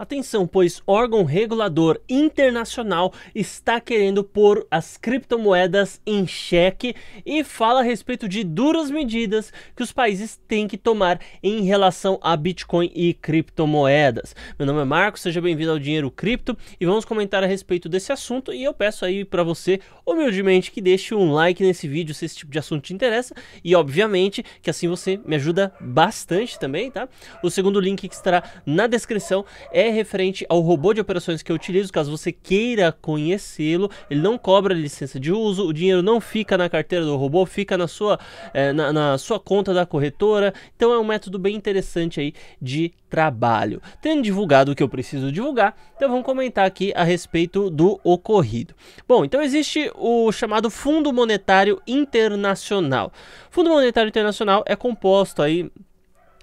Atenção, pois órgão regulador internacional está querendo pôr as criptomoedas em xeque e fala a respeito de duras medidas que os países têm que tomar em relação a Bitcoin e criptomoedas. Meu nome é Marcos, seja bem-vindo ao Dinheiro Cripto e vamos comentar a respeito desse assunto e eu peço aí para você, humildemente, que deixe um like nesse vídeo se esse tipo de assunto te interessa e, obviamente, que assim você me ajuda bastante também, tá? O segundo link que estará na descrição é é referente ao robô de operações que eu utilizo. Caso você queira conhecê-lo, ele não cobra licença de uso, o dinheiro não fica na carteira do robô, fica na sua, é, na, na sua conta da corretora. Então é um método bem interessante aí de trabalho. Tendo divulgado o que eu preciso divulgar, então vamos comentar aqui a respeito do ocorrido. Bom, então existe o chamado Fundo Monetário Internacional. Fundo Monetário Internacional é composto aí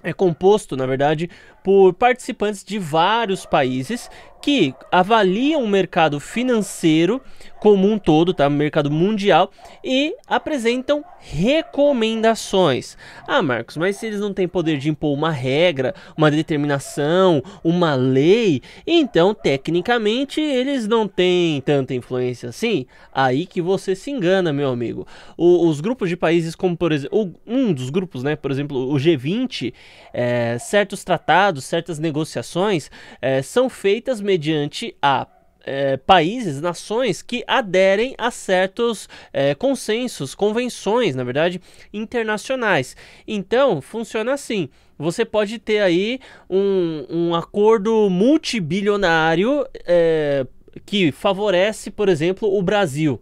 é composto, na verdade, por participantes de vários países que avaliam o mercado financeiro como um todo, tá? O mercado mundial e apresentam recomendações. Ah, Marcos, mas se eles não têm poder de impor uma regra, uma determinação, uma lei, então tecnicamente eles não têm tanta influência assim? Aí que você se engana, meu amigo. O, os grupos de países como por exemplo, um dos grupos, né, por exemplo, o G20, é, eh, certos tratados certas negociações é, são feitas mediante a é, países, nações que aderem a certos é, consensos, convenções, na verdade, internacionais. Então, funciona assim. Você pode ter aí um, um acordo multibilionário é, que favorece, por exemplo, o Brasil.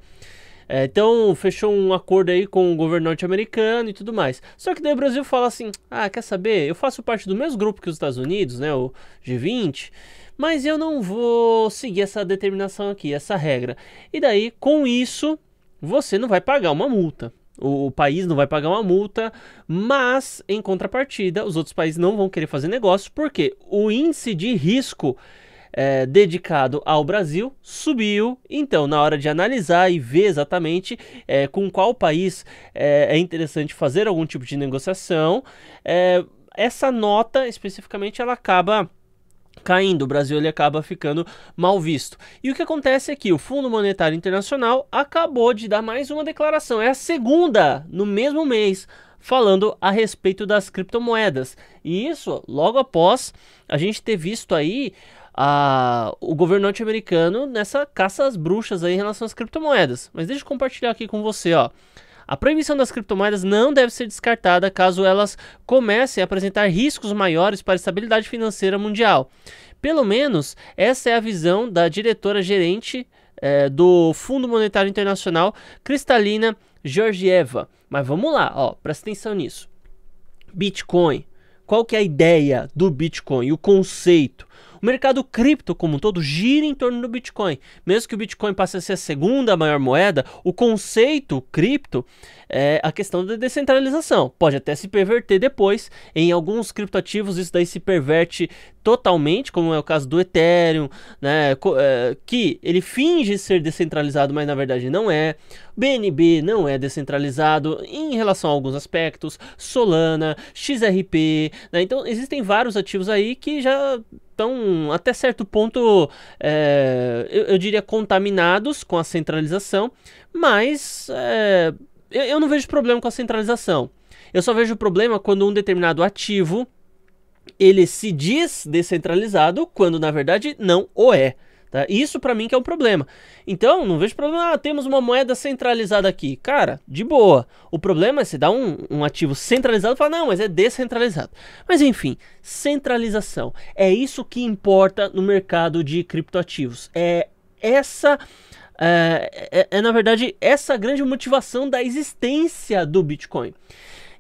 É, então fechou um acordo aí com o governo norte-americano e tudo mais. Só que daí o Brasil fala assim: ah, quer saber? Eu faço parte do mesmo grupo que os Estados Unidos, né? O G20 mas eu não vou seguir essa determinação aqui, essa regra. E daí, com isso, você não vai pagar uma multa. O, o, país não vai pagar uma multa, mas em contrapartida, os outros países não vão querer fazer negócio porque o índice de risco é, dedicado ao Brasil subiu. Então, na hora de analisar e ver exatamente é, com qual país é, é, interessante fazer algum tipo de negociação, é, essa nota especificamente ela acaba caindo, o Brasil ele acaba ficando mal visto. E o que acontece é que o Fundo Monetário Internacional acabou de dar mais uma declaração, é a segunda no mesmo mês falando a respeito das criptomoedas. E isso logo após a gente ter visto aí a, o governo norte-americano nessa caça às bruxas aí em relação às criptomoedas. Mas deixa eu compartilhar aqui com você, ó. A proibição das criptomoedas não deve ser descartada caso elas comecem a apresentar riscos maiores para a estabilidade financeira mundial. Pelo menos essa é a visão da diretora gerente é, do Fundo Monetário Internacional, Cristalina Georgieva. Mas vamos lá, ó, presta atenção nisso. Bitcoin. Qual que é a ideia do Bitcoin, o conceito? O mercado cripto como um todo gira em torno do Bitcoin. Mesmo que o Bitcoin passe a ser a segunda maior moeda, o conceito cripto é a questão da descentralização. Pode até se perverter depois. Em alguns criptoativos isso daí se perverte totalmente, como é o caso do Ethereum, né, é, que ele finge ser descentralizado, mas na verdade não é. BNB não é descentralizado em relação a alguns aspectos, Solana, XRP, né? Então existem vários ativos aí que já tão, até certo ponto, é, eu, eu, diria contaminados com a centralização, mas é, eu, eu não vejo problema com a centralização. Eu só vejo problema quando um determinado ativo ele se diz descentralizado quando na verdade não o é. Tá? Isso para mim que é um problema. Então, não vejo problema, ah, temos uma moeda centralizada aqui. Cara, de boa. O problema é se dá um, um ativo centralizado e falar, não, mas é descentralizado. Mas enfim, centralização. É isso que importa no mercado de criptoativos. É essa... É, é, é, na verdade essa grande motivação da existência do Bitcoin,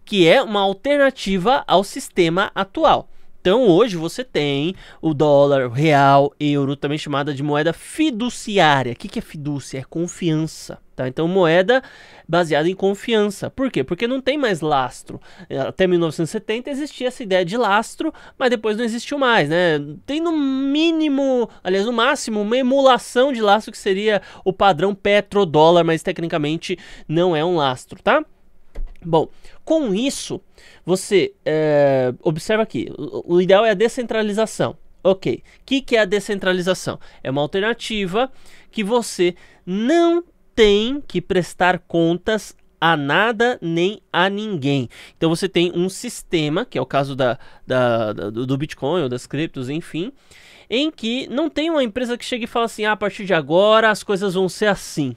que é uma alternativa ao sistema atual. Então hoje você tem o dólar, o real, euro, também chamada de moeda fiduciária. O que, que é fidúcia? É confiança. Tá? Então, moeda baseada em confiança. Por quê? Porque não tem mais lastro. Até 1970 existia essa ideia de lastro, mas depois não existiu mais. Né? Tem no mínimo, aliás, no máximo, uma emulação de lastro que seria o padrão petrodólar, mas tecnicamente não é um lastro. tá? Bom, com isso, você é, observa aqui, o, o, ideal é a descentralização. Ok, o que, que é a descentralização? É uma alternativa que você não tem que prestar contas a nada nem a ninguém. Então você tem um sistema, que é o caso da, da, da, do Bitcoin ou das criptos, enfim, em que não tem uma empresa que chegue e fala assim: ah, a partir de agora as coisas vão ser assim.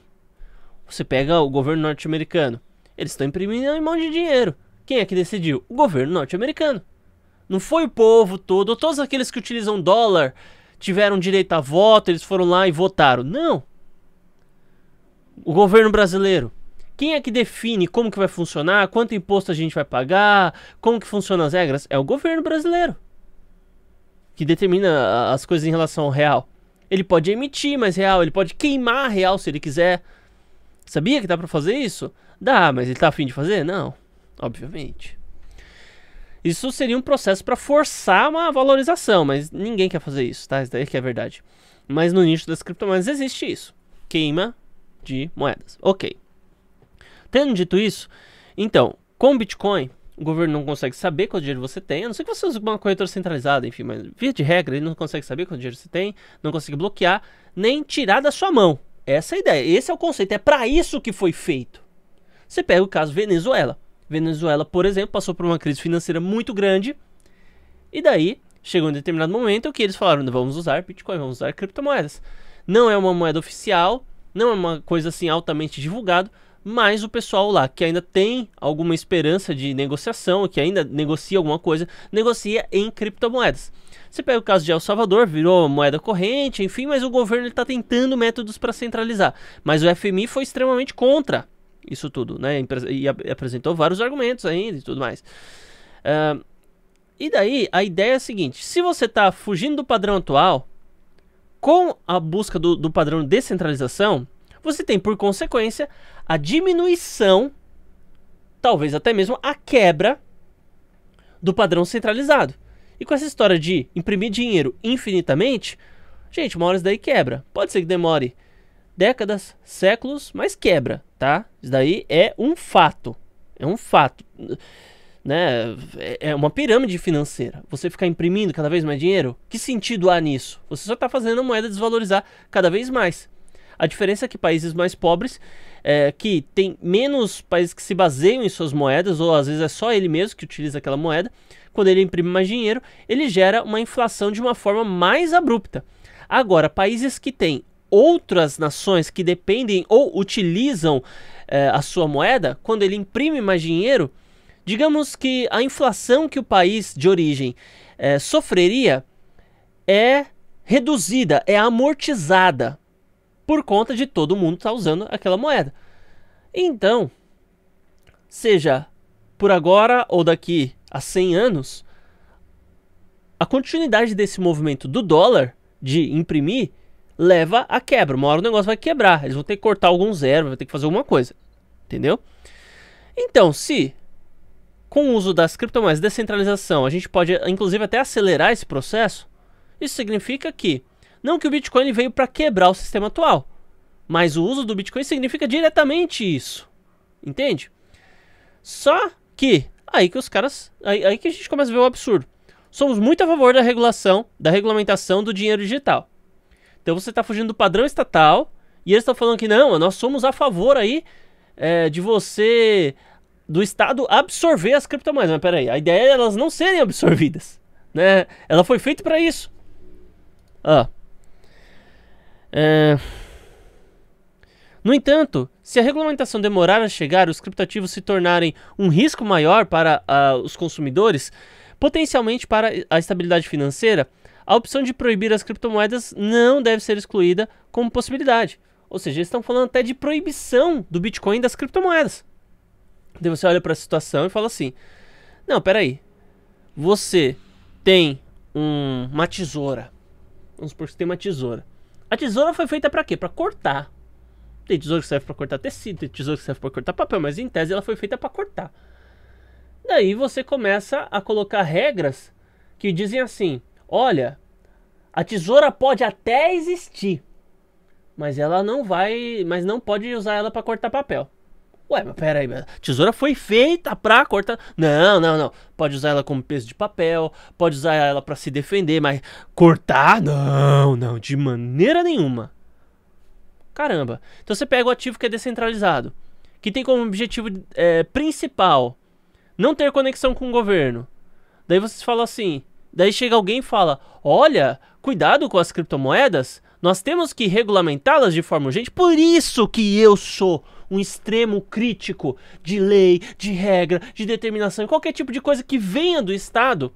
Você pega o governo norte-americano eles estão imprimindo em mão de dinheiro. Quem é que decidiu? O governo norte-americano. Não foi o povo todo, ou todos aqueles que utilizam dólar tiveram direito a voto, eles foram lá e votaram. Não. O governo brasileiro. Quem é que define como que vai funcionar, quanto imposto a gente vai pagar, como que funcionam as regras? É o governo brasileiro. Que determina as coisas em relação ao real. Ele pode emitir mais real, ele pode queimar real se ele quiser. Sabia que dá para fazer isso? Dá, mas ele tá afim de fazer? Não, obviamente. Isso seria um processo para forçar uma valorização, mas ninguém quer fazer isso, tá? Isso daí que é verdade. Mas no nicho das criptomoedas existe isso. Queima de moedas. Ok. Tendo dito isso, então, com Bitcoin, o governo não consegue saber quanto dinheiro você tem, a não ser que você use uma corretora centralizada, enfim, mas via de regra, ele não consegue saber quanto dinheiro você tem, não consegue bloquear, nem tirar da sua mão. Essa é a ideia, esse é o conceito, é para isso que foi feito. Você pega o caso Venezuela. Venezuela, por exemplo, passou por uma crise financeira muito grande. E daí, chegou um determinado momento que eles falaram: vamos usar Bitcoin, vamos usar criptomoedas. Não é uma moeda oficial, não é uma coisa assim altamente divulgada, mas o pessoal lá que ainda tem alguma esperança de negociação, que ainda negocia alguma coisa, negocia em criptomoedas. Você pega o caso de El Salvador, virou moeda corrente, enfim, mas o governo está tentando métodos para centralizar. Mas o FMI foi extremamente contra isso tudo, né? E apresentou vários argumentos ainda e tudo mais. Uh, e daí a ideia é a seguinte: se você está fugindo do padrão atual, com a busca do, do padrão descentralização, você tem por consequência a diminuição, talvez até mesmo a quebra do padrão centralizado. E com essa história de imprimir dinheiro infinitamente, gente, uma hora isso daí quebra. Pode ser que demore décadas, séculos, mas quebra, tá? Isso daí é um fato. É um fato. Né? É, é uma pirâmide financeira. Você ficar imprimindo cada vez mais dinheiro, que sentido há nisso? Você só está fazendo a moeda desvalorizar cada vez mais. A diferença é que países mais pobres, é, que tem menos países que se baseiam em suas moedas, ou às vezes é só ele mesmo que utiliza aquela moeda, quando ele imprime mais dinheiro, ele gera uma inflação de uma forma mais abrupta. Agora, países que têm outras nações que dependem ou utilizam é, a sua moeda, quando ele imprime mais dinheiro, digamos que a inflação que o país de origem é, sofreria é reduzida, é amortizada por conta de todo mundo estar tá usando aquela moeda. Então, seja por agora ou daqui a 100 anos, a continuidade desse movimento do dólar de imprimir leva à quebra. Uma hora o negócio vai quebrar. Eles vão ter que cortar algum zero, vai ter que fazer alguma coisa. Entendeu? Então, se com o uso das criptomoedas descentralização a gente pode inclusive até acelerar esse processo, isso significa que não que o Bitcoin veio para quebrar o sistema atual, mas o uso do Bitcoin significa diretamente isso. Entende? Só que aí que os caras, aí, aí que a gente começa a ver o absurdo. Somos muito a favor da regulação, da regulamentação do dinheiro digital. Então você está fugindo do padrão estatal e eles estão falando que não, nós somos a favor aí é, de você do Estado absorver as criptomoedas. Mas peraí, a ideia é elas não serem absorvidas. Né? Ela foi feita para isso. Ah. É... No entanto, se a regulamentação demorar a chegar, os criptativos se tornarem um risco maior para uh, os consumidores, potencialmente para a estabilidade financeira, a opção de proibir as criptomoedas não deve ser excluída como possibilidade. Ou seja, eles estão falando até de proibição do Bitcoin das criptomoedas. Então você olha para a situação e fala assim: Não, peraí. Você tem um, uma tesoura. Vamos supor que você tem uma tesoura. A tesoura foi feita para quê? Para cortar. Tem tesoura que serve para cortar tecido, tem tesoura que serve para cortar papel, mas em tese ela foi feita para cortar. Daí você começa a colocar regras que dizem assim: olha, a tesoura pode até existir, mas ela não vai, mas não pode usar ela para cortar papel. Ué, mas peraí, a tesoura foi feita pra cortar. Não, não, não. Pode usar ela como peso de papel, pode usar ela para se defender, mas cortar? Não, não, de maneira nenhuma. Caramba. Então você pega o ativo que é descentralizado, que tem como objetivo é, principal não ter conexão com o governo. Daí vocês falam assim. Daí chega alguém e fala: Olha, cuidado com as criptomoedas, nós temos que regulamentá-las de forma urgente. Por isso que eu sou um extremo crítico de lei, de regra, de determinação e qualquer tipo de coisa que venha do Estado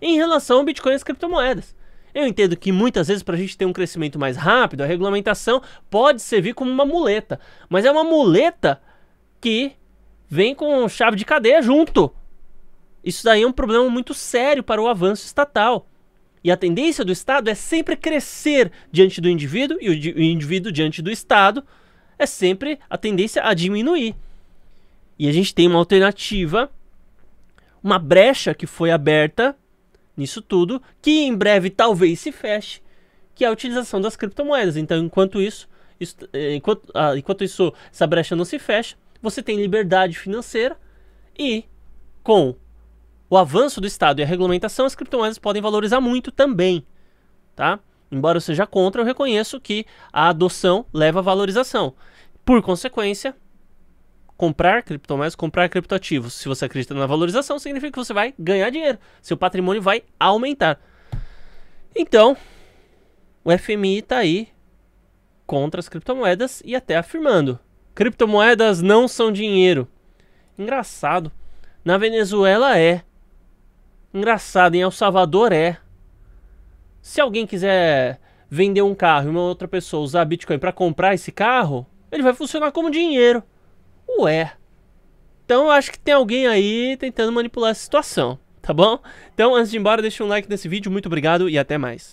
em relação ao Bitcoin e às criptomoedas. Eu entendo que muitas vezes para a gente ter um crescimento mais rápido, a regulamentação pode servir como uma muleta, mas é uma muleta que vem com chave de cadeia junto. Isso daí é um problema muito sério para o avanço estatal. E a tendência do Estado é sempre crescer diante do indivíduo e o indivíduo diante do Estado, é sempre a tendência a diminuir. E a gente tem uma alternativa, uma brecha que foi aberta nisso tudo, que em breve talvez se feche, que é a utilização das criptomoedas. Então, enquanto isso, isso eh, enquanto, ah, enquanto isso, essa brecha não se fecha, você tem liberdade financeira e com o avanço do Estado e a regulamentação, as criptomoedas podem valorizar muito também, tá? Embora eu seja contra, eu reconheço que a adoção leva à valorização. Por consequência, comprar criptomoedas, comprar criptoativos, se você acredita na valorização, significa que você vai ganhar dinheiro, seu patrimônio vai aumentar. Então, o FMI está aí contra as criptomoedas e até afirmando: criptomoedas não são dinheiro. Engraçado. Na Venezuela é. Engraçado, em El Salvador é. Se alguém quiser vender um carro e uma outra pessoa usar Bitcoin para comprar esse carro, ele vai funcionar como dinheiro. Ué. Então eu acho que tem alguém aí tentando manipular essa situação, tá bom? Então antes de ir embora, deixa um like nesse vídeo, muito obrigado e até mais.